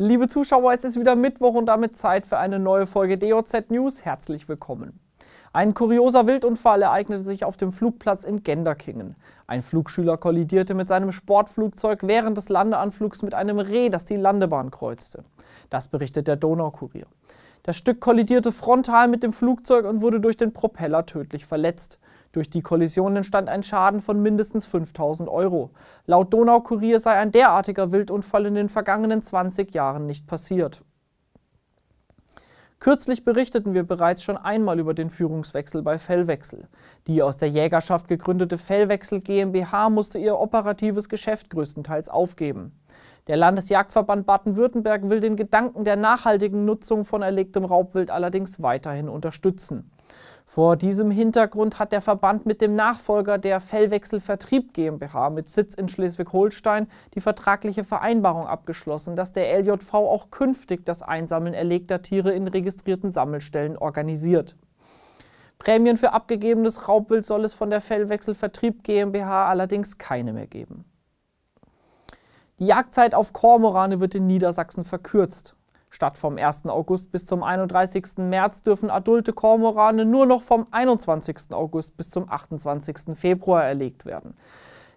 Liebe Zuschauer, es ist wieder Mittwoch und damit Zeit für eine neue Folge DOZ News. Herzlich willkommen. Ein kurioser Wildunfall ereignete sich auf dem Flugplatz in Genderkingen. Ein Flugschüler kollidierte mit seinem Sportflugzeug während des Landeanflugs mit einem Reh, das die Landebahn kreuzte. Das berichtet der Donaukurier. Das Stück kollidierte frontal mit dem Flugzeug und wurde durch den Propeller tödlich verletzt. Durch die Kollision entstand ein Schaden von mindestens 5000 Euro. Laut Donaukurier sei ein derartiger Wildunfall in den vergangenen 20 Jahren nicht passiert. Kürzlich berichteten wir bereits schon einmal über den Führungswechsel bei Fellwechsel. Die aus der Jägerschaft gegründete Fellwechsel GmbH musste ihr operatives Geschäft größtenteils aufgeben. Der Landesjagdverband Baden-Württemberg will den Gedanken der nachhaltigen Nutzung von erlegtem Raubwild allerdings weiterhin unterstützen. Vor diesem Hintergrund hat der Verband mit dem Nachfolger der Fellwechsel Vertrieb GmbH mit Sitz in Schleswig-Holstein die vertragliche Vereinbarung abgeschlossen, dass der LJV auch künftig das Einsammeln erlegter Tiere in registrierten Sammelstellen organisiert. Prämien für abgegebenes Raubwild soll es von der Fellwechsel Vertrieb GmbH allerdings keine mehr geben. Die Jagdzeit auf Kormorane wird in Niedersachsen verkürzt. Statt vom 1. August bis zum 31. März dürfen adulte Kormorane nur noch vom 21. August bis zum 28. Februar erlegt werden.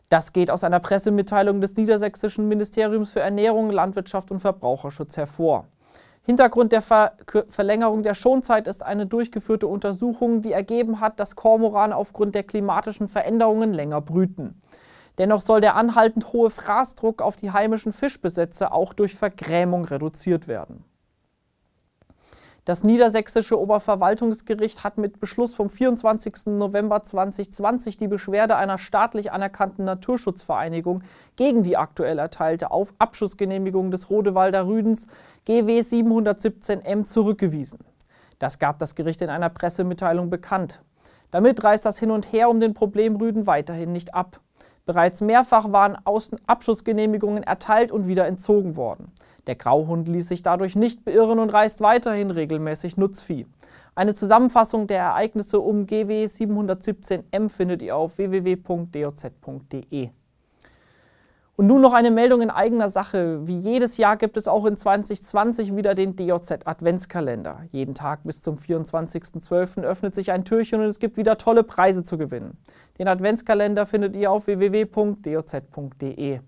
Das geht aus einer Pressemitteilung des Niedersächsischen Ministeriums für Ernährung, Landwirtschaft und Verbraucherschutz hervor. Hintergrund der Ver Verlängerung der Schonzeit ist eine durchgeführte Untersuchung, die ergeben hat, dass Kormorane aufgrund der klimatischen Veränderungen länger brüten. Dennoch soll der anhaltend hohe Fraßdruck auf die heimischen Fischbesätze auch durch Vergrämung reduziert werden. Das niedersächsische Oberverwaltungsgericht hat mit Beschluss vom 24. November 2020 die Beschwerde einer staatlich anerkannten Naturschutzvereinigung gegen die aktuell erteilte auf Abschussgenehmigung des Rodewalder Rüdens GW 717M zurückgewiesen. Das gab das Gericht in einer Pressemitteilung bekannt. Damit reißt das Hin und Her um den Problemrüden weiterhin nicht ab. Bereits mehrfach waren Aus Abschussgenehmigungen erteilt und wieder entzogen worden. Der Grauhund ließ sich dadurch nicht beirren und reist weiterhin regelmäßig Nutzvieh. Eine Zusammenfassung der Ereignisse um GW 717M findet ihr auf www.doz.de. Und nun noch eine Meldung in eigener Sache. Wie jedes Jahr gibt es auch in 2020 wieder den DJZ Adventskalender. Jeden Tag bis zum 24.12. öffnet sich ein Türchen und es gibt wieder tolle Preise zu gewinnen. Den Adventskalender findet ihr auf www.doz.de.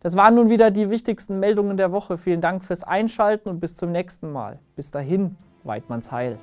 Das waren nun wieder die wichtigsten Meldungen der Woche. Vielen Dank fürs Einschalten und bis zum nächsten Mal. Bis dahin, Weidmanns Heil.